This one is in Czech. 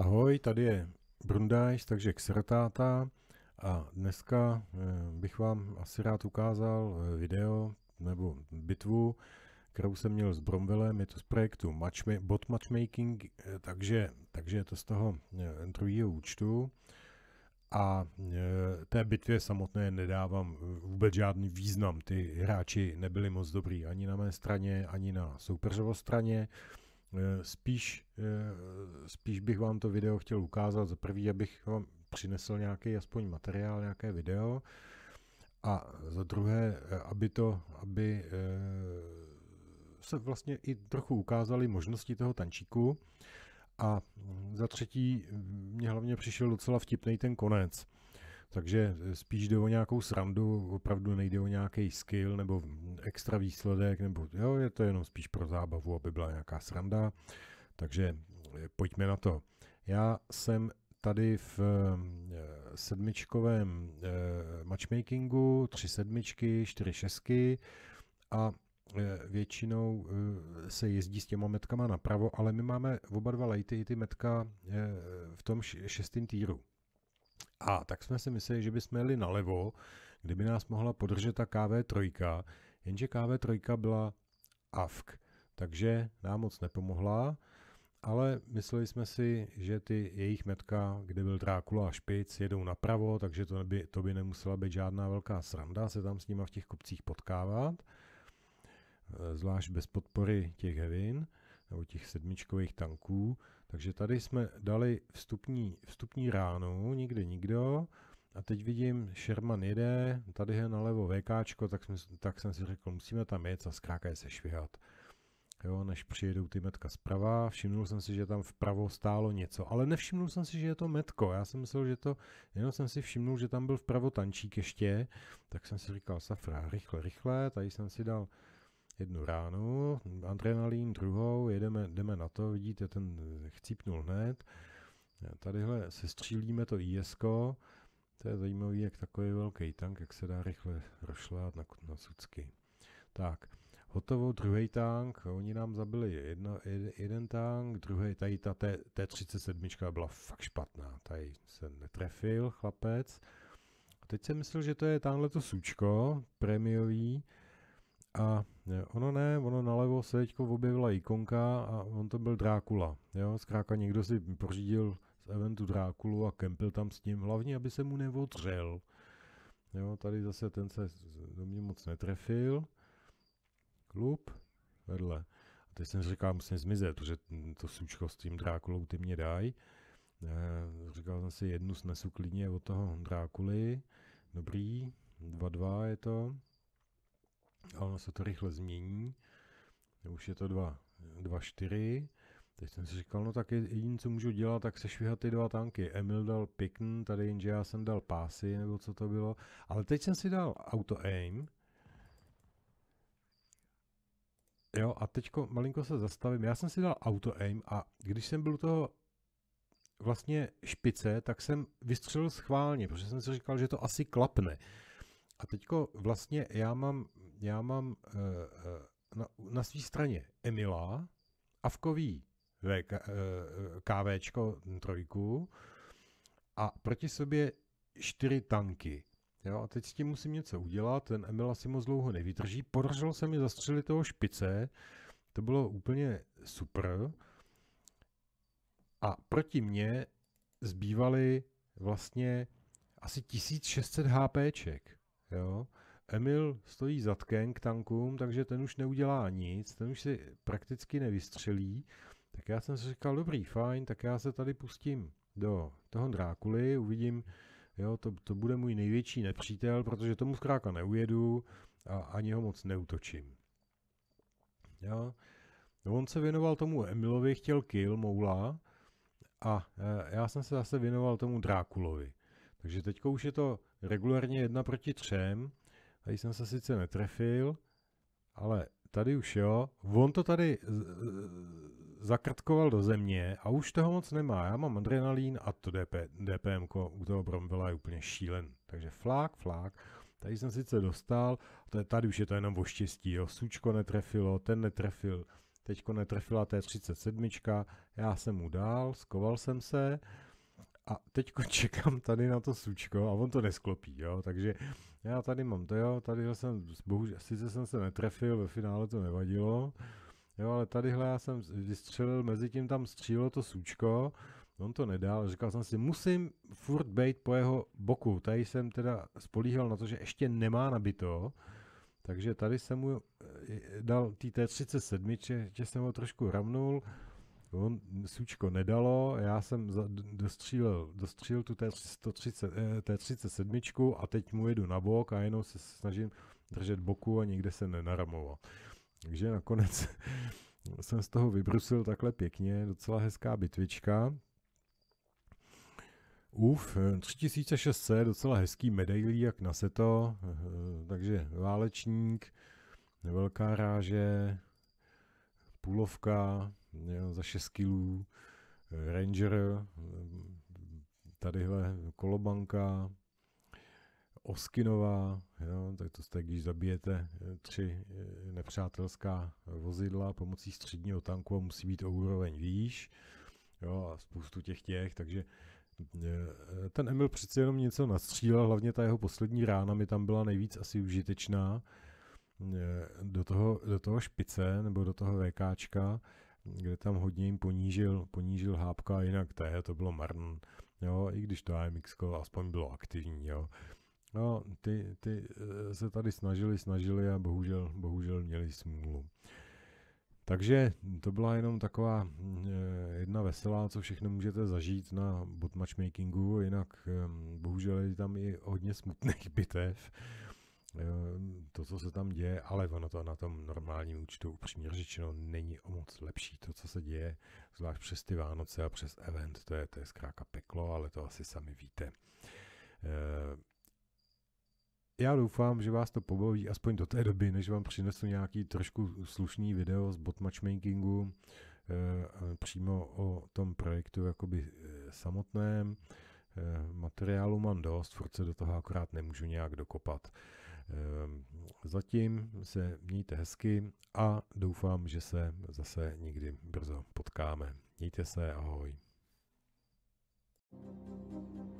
Ahoj, tady je Brundáš, takže Xertáta a dneska eh, bych vám asi rád ukázal eh, video nebo bitvu, kterou jsem měl s Bromwellem, je to z projektu matchma- bot matchmaking, eh, takže, takže je to z toho druhého účtu a té bitvě samotné nedávám vůbec žádný význam. Ty hráči nebyli moc dobrý ani na mé straně, ani na soupeřovo straně. Eh, spíš, eh, spíš bych vám to video chtěl ukázat. Za prvý, abych vám přinesl nějaký aspoň materiál, nějaké video. A za druhé, eh, aby to, aby se vlastně i trochu ukázaly možnosti toho tančíku. A za třetí, mě hlavně přišel docela vtipný ten konec. Takže spíš jde o nějakou srandu, opravdu nejde o nějaký skill nebo extra výsledek, nebo jo, je to jenom spíš pro zábavu, aby byla nějaká sranda. Takže eh, pojďme na to. Já jsem tady v eh, sedmičkovém eh, matchmakingu, tři sedmičky, čtyři šestky a většinou se jezdí s těma metkama napravo, ale my máme oba dva lejty i ty metka v tom šestém týru. A tak jsme si mysleli, že bychom jeli nalevo, kdyby nás mohla podržet ta KV3, Jenže KV3 byla avk, takže nám moc nepomohla, ale mysleli jsme si, že ty jejich metka, kde byl Drákula a Špic, jedou napravo, takže to by, to by nemusela být žádná velká sranda se tam s nima v těch kopcích potkávat, eh, zvlášť bez podpory těch hevin nebo těch sedmičkových tanků. Takže tady jsme dali vstupní, vstupní ránu, nikdy nikdo, a teď vidím, Sherman jede, tady je nalevo VKčko, tak, jsme, tak jsem si řekl, musíme tam jet a skákají se švihat. Jo, než přijedou ty metka zprava, všimnul jsem si, že tam vpravo stálo něco, ale nevšimnul jsem si, že je to metko, já jsem myslel, že to, jenom jsem si všimnul, že tam byl vpravo tančík ještě, tak jsem si říkal, safra, rychle, rychle, tady jsem si dal jednu ránu, adrenalín, druhou, jedeme, jdeme na to, vidíte, ten chcípnul hned, tadyhle střílíme to ISko, to je zajímavé, jak takový velký tank, jak se dá rychle rošlát na, na sucky. Tak, hotovo, druhý tank, oni nám zabili jedna, jed, jeden tank, druhý, tady ta T, T37 byla fakt špatná, tady se netrefil chlapec. A teď jsem myslel, že to je tamhle to sučko, prémiový, a ono ne, ono nalevo se teď objevila ikonka a on to byl Drákula, jo, zkrátka někdo si pořídil eventu Drákulu a kempil tam s ním, hlavně, aby se mu nevodřel. Jo, tady zase ten se do mě moc netrefil. Klub, vedle. A teď jsem říkal, musím zmizet, protože to sučko s tím Drákulou ty mě dají. E, eh, říkal jsem si, jednu snesu klidně od toho Drákuly. Dobrý, 2-2 je to. A ono se to rychle změní. Už je to 2-4. Teď jsem si říkal, no tak jediný, co můžu dělat, tak se švihat ty dva tanky. Emil dal pikn, tady jenže já jsem dal pásy, nebo co to bylo. Ale teď jsem si dal auto aim. Jo, a teď malinko se zastavím. Já jsem si dal auto aim a když jsem byl u toho vlastně špice, tak jsem vystřelil schválně, protože jsem si říkal, že to asi klapne. A teď vlastně já mám, já mám eh, eh, na, na své straně Emila, Avkový VK, eh, KVčko trojku a proti sobě čtyři tanky. Jo, a teď s tím musím něco udělat, ten Emil asi moc dlouho nevydrží. Podařilo se mi zastřelit toho špice, to bylo úplně super. A proti mně zbývaly vlastně asi 1600 HPček. Jo. Emil stojí zadkem k tankům, takže ten už neudělá nic, ten už si prakticky nevystřelí. Tak já jsem si říkal, dobrý, fajn, tak já se tady pustím do toho Drákuly, uvidím, jo, to, to bude můj největší nepřítel, protože tomu zkrátka neujedu a ani ho moc neutočím. Jo. No, on se věnoval tomu Emilovi, chtěl kill Moula a e, já jsem se zase věnoval tomu Drákulovi. Takže teď už je to regulárně jedna proti třem. Tady jsem se sice netrefil, ale tady už jo. On to tady zakrtkoval do země a už toho moc nemá. Já mám adrenalín a to DP, DPM u toho Bromvela je úplně šílen. Takže flák, flák. Tady jsem sice dostal, to je, tady už je to jenom o štěstí, jo. Sučko netrefilo, ten netrefil, teďko netrefila T37, já jsem mu dál, skoval jsem se, a teďko čekám tady na to sučko a on to nesklopí, jo, takže já tady mám to, jo, tady jsem, bohužel, sice jsem se netrefil, ve finále to nevadilo, Jo, ale tadyhle já jsem vystřelil, mezi tím tam střílo to sučko, on to nedal, říkal jsem si, musím furt být po jeho boku, tady jsem teda spolíhal na to, že ještě nemá nabito, takže tady jsem mu eh, dal tý T37, že, že jsem ho trošku ramnul, on sučko nedalo, já jsem za, dostřílel, dostřílel tu T30, T37 eh, a teď mu jedu na bok a jenom se snažím držet boku a nikde se nenaramoval. Takže nakonec jsem z toho vybrusil takhle pěkně, docela hezká bitvička. Uf, 3600, docela hezký medailí jak na seto, eh, takže válečník, velká ráže, půlovka jo, za 6 kilů, eh, ranger, eh, tadyhle kolobanka, Oskinová, jo, tak to jste, když zabijete eh, tři eh, nepřátelská vozidla pomocí středního tanku a musí být o úroveň výš, jo, a spoustu těch těch, takže eh, ten Emil přeci jenom něco nastřílel, hlavně ta jeho poslední rána mi tam byla nejvíc asi užitečná do toho, do toho špice nebo do toho VKčka, kde tam hodně jim ponížil, ponížil hápka, jinak je, to bylo marn. Jo, i když to AMX aspoň bylo aktivní, jo. No, ty, ty eh, se tady snažili, snažili a bohužel, bohužel měli smůlu. Takže to byla jenom taková mm, eh, jedna veselá, co všechno můžete zažít na bot matchmakingu, jinak ehm, bohužel je tam i hodně smutných bitev, ehm, to, co se tam děje, ale ono to na tom normálním účtu upřímně řečeno není o moc lepší. To, co se děje, zvlášť přes ty Vánoce a přes event, to je, to je zkrátka peklo, ale to asi sami víte. Ehm, já doufám, že vás to pobaví aspoň do té doby, než vám přinesu nějaký trošku slušný video z bot matchmakingu eh, přímo o tom projektu jakoby eh, samotném. Eh, materiálu mám dost, furt se do toho akorát nemůžu nějak dokopat. zatím se mějte hezky a doufám, že se zase někdy brzo potkáme. Mějte se, ahoj. thank you